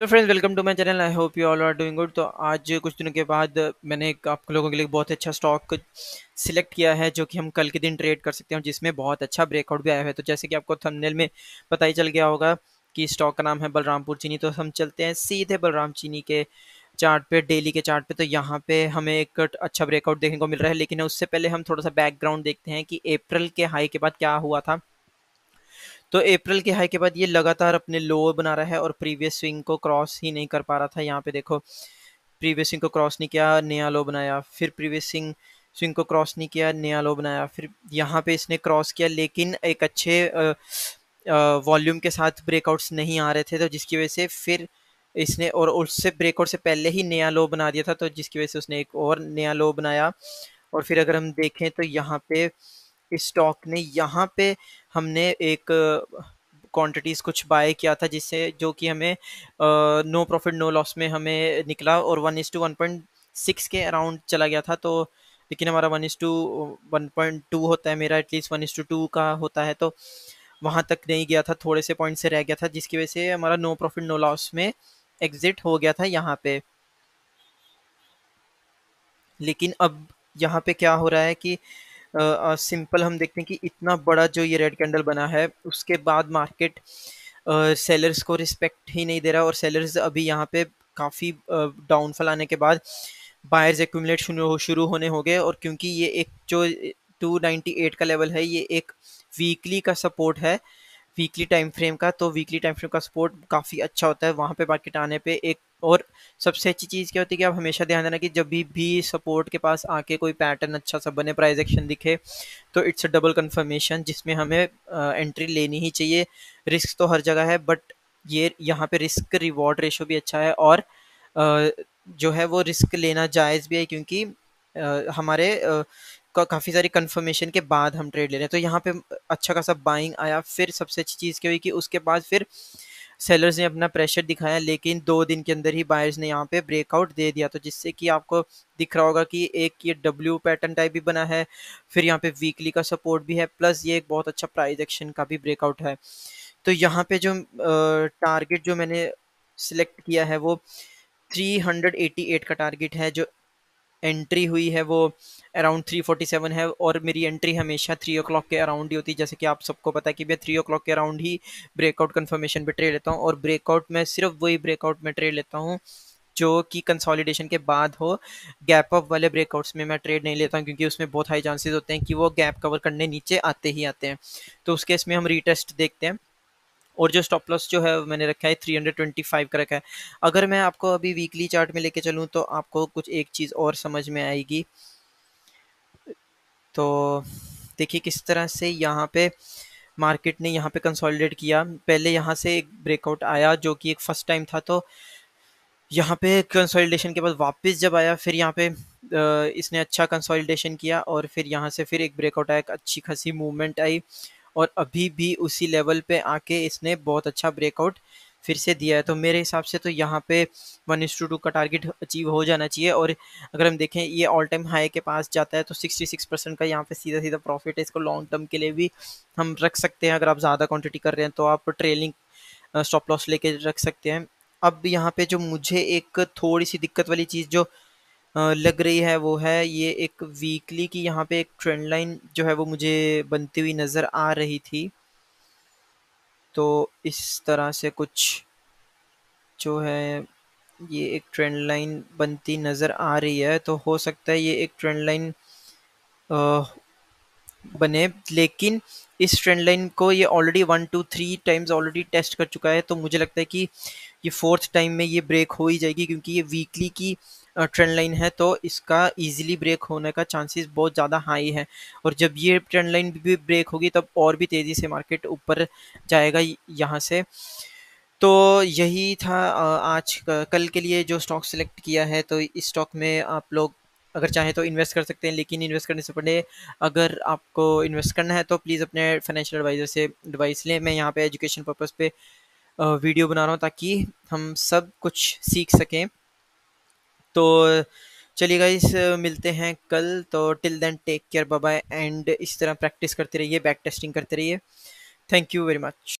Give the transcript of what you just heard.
तो friends welcome to my channel I hope you all are doing good तो आज कुछ दिनों के बाद मैंने एक आप लोगों के लिए बहुत अच्छा स्टॉक सिलेक्ट किया है जो कि हम कल के दिन ट्रेड कर सकते हैं जिसमें बहुत अच्छा ब्रेकआउट भी आया है तो जैसे कि आपको थंबनेल में पता ही चल गया होगा कि स्टॉक का नाम है बलरामपुर चीनी तो हम चलते हैं सीधे बलराम चीनी के चार्ट पे डेली के चार्ट पे तो यहाँ पे हमें एक अच्छा ब्रेकआउट देखने को मिल रहा है लेकिन उससे पहले हम थोड़ा सा बैकग्राउंड देखते हैं कि अप्रैल के हाई के बाद क्या हुआ था तो अप्रैल के हाई के बाद ये लगातार अपने लो बना रहा है और प्रीवियस स्विंग को क्रॉस ही नहीं कर पा रहा था यहाँ पे देखो प्रीवियस स्विंग को क्रॉस नहीं किया नया लो बनाया फिर प्रीवियस स्विंग स्विंग को क्रॉस नहीं किया नया लो बनाया फिर यहाँ पे इसने क्रॉस किया लेकिन एक अच्छे वॉल्यूम के साथ ब्रेकआउट्स नहीं आ रहे थे तो जिसकी वजह से फिर इसने और उससे ब्रेकआउट से पहले ही नया लो बना दिया था तो जिसकी वजह से उसने एक और नया लो बनाया और फिर अगर हम देखें तो यहाँ पे इस स्टॉक ने यहाँ पे हमने एक क्वांटिटीज़ कुछ बाय किया था जिससे जो कि हमें नो प्रॉफिट नो लॉस में हमें निकला और one is to one point six के अराउंड चला गया था तो लेकिन हमारा one is to one point two होता है मेरा at least one is to two का होता है तो वहाँ तक नहीं गया था थोड़े से पॉइंट से रह गया था जिसकी वजह से हमारा नो प्रॉफिट नो लॉस में एग्ज़िट हो गया था यहाँ पे लेकिन अब यहाँ पे क्या हो रहा है कि सिंपल हम देखते हैं कि इतना बड़ा जो ये रेड कैंडल बना है उसके बाद मार्केट सेलर्स को रिस्पेक्ट ही नहीं दे रहा और सेलर्स अभी यहाँ पे काफ़ी डाउनफॉल आने के बाद बायर्स एक्यूमलेट शुरू होने हो गए और क्योंकि ये एक जो 298 का लेवल है ये एक वीकली का सपोर्ट है वीकली टाइम फ्रेम का तो वीकली टाइम फ्रेम का सपोर्ट काफ़ी अच्छा होता है वहाँ पे मार्केट आने पे एक और सबसे अच्छी चीज़ क्या होती है कि आप हमेशा ध्यान देना कि जब भी भी सपोर्ट के पास आके कोई पैटर्न अच्छा सा बने प्राइस एक्शन दिखे तो इट्स अ डबल कन्फर्मेशन जिसमें हमें एंट्री लेनी ही चाहिए रिस्क तो हर जगह है बट ये यहाँ पे रिस्क रिवॉर्ड रेशो भी अच्छा है और आ, जो है वो रिस्क लेना जायज़ भी है क्योंकि आ, हमारे आ, काफ़ी सारी कंफर्मेशन के बाद हम ट्रेड ले रहे हैं तो यहाँ पे अच्छा खासा बाइंग आया फिर सबसे अच्छी चीज़ क्या हुई कि उसके बाद फिर सेलर्स ने अपना प्रेशर दिखाया लेकिन दो दिन के अंदर ही बायर्स ने यहाँ पे ब्रेकआउट दे दिया तो जिससे कि आपको दिख रहा होगा कि एक ये डब्ल्यू पैटर्न टाइप भी बना है फिर यहाँ पे वीकली का सपोर्ट भी है प्लस ये एक बहुत अच्छा प्राइज एक्शन का भी ब्रेकआउट है तो यहाँ पे जो टारगेट जो मैंने सिलेक्ट किया है वो 388 का टारगेट है जो एंट्री हुई है वो अराउंड 347 है और मेरी एंट्री हमेशा थ्री ओ क्लॉक के अराउंड ही होती है जैसे कि आप सबको पता है कि मैं थ्री ओ क्लॉक के अराउंड ही ब्रेकआउट कन्फर्मेशन पर ट्रे लेता हूँ और ब्रेकआउट में सिर्फ वही ब्रेकआउट में ट्रे लेता हूँ जो कि कंसोलिडेशन के बाद हो गैप अप वाले ब्रेकआउट्स में मैं ट्रेड नहीं लेता हूँ क्योंकि उसमें बहुत हाई चांसेस होते हैं कि वो गैप कवर करने नीचे आते ही आते हैं तो उस केस में हम रीटेस्ट देखते हैं और जो स्टॉप लॉस जो है मैंने रखा है 325 का रखा है अगर मैं आपको अभी वीकली चार्ट में लेके चलूँ तो आपको कुछ एक चीज़ और समझ में आएगी तो देखिए किस तरह से यहाँ पे मार्केट ने यहाँ पे कंसोलिडेट किया पहले यहाँ से एक ब्रेकआउट आया जो कि एक फ़र्स्ट टाइम था तो यहाँ पे कंसोलिडेशन के बाद वापस जब आया फिर यहाँ पे इसने अच्छा कंसोलिडेशन किया और फिर यहाँ से फिर एक ब्रेकआउट आया एक अच्छी खासी मूवमेंट आई और अभी भी उसी लेवल पे आके इसने बहुत अच्छा ब्रेकआउट फिर से दिया है तो मेरे हिसाब से तो यहाँ पे वन इंस टू टू का टारगेट अचीव हो जाना चाहिए और अगर हम देखें ये ऑल टाइम हाई के पास जाता है तो सिक्सटी सिक्स परसेंट का यहाँ पे सीधा सीधा प्रॉफिट है इसको लॉन्ग टर्म के लिए भी हम रख सकते हैं अगर आप ज़्यादा क्वान्टिटी कर रहे हैं तो आप ट्रेलिंग स्टॉप लॉस लेके रख सकते हैं अब यहाँ पे जो मुझे एक थोड़ी सी दिक्कत वाली चीज़ जो लग रही है वो है ये एक वीकली की यहाँ पे एक ट्रेंड लाइन जो है वो मुझे बनती हुई नज़र आ रही थी। तो इस तरह से कुछ जो है ये एक ट्रेंड लाइन बनती नज़र आ रही है तो हो सकता है ये एक ट्रेंड लाइन बने लेकिन इस ट्रेंड लाइन को ये already one two three times already test कर चुका है तो मुझे लगता है कि ये फोर्थ टाइम में ये ब्रेक हो ही जाएगी क्योंकि ये वीकली की ट्रेंड लाइन है तो इसका इजीली ब्रेक होने का चांसेस बहुत ज़्यादा हाई है और जब ये ट्रेंड लाइन भी ब्रेक होगी तब और भी तेज़ी से मार्केट ऊपर जाएगा यहाँ से तो यही था आज कल के लिए जो स्टॉक सिलेक्ट किया है तो इस स्टॉक में आप लोग अगर चाहें तो इन्वेस्ट कर सकते हैं लेकिन इन्वेस्ट करने से पहले अगर आपको इन्वेस्ट करना है तो प्लीज़ अपने फाइनेंशियल एडवाइज़र से एडवाइस लें मैं यहाँ पे एजुकेशन पर्पस पे वीडियो बना रहा हूँ ताकि हम सब कुछ सीख सकें तो चलिए गाइस मिलते हैं कल तो till then take care bye and इस तरह प्रैक्टिस करते रहिए बैक टेस्टिंग करते रहिए थैंक यू वेरी मच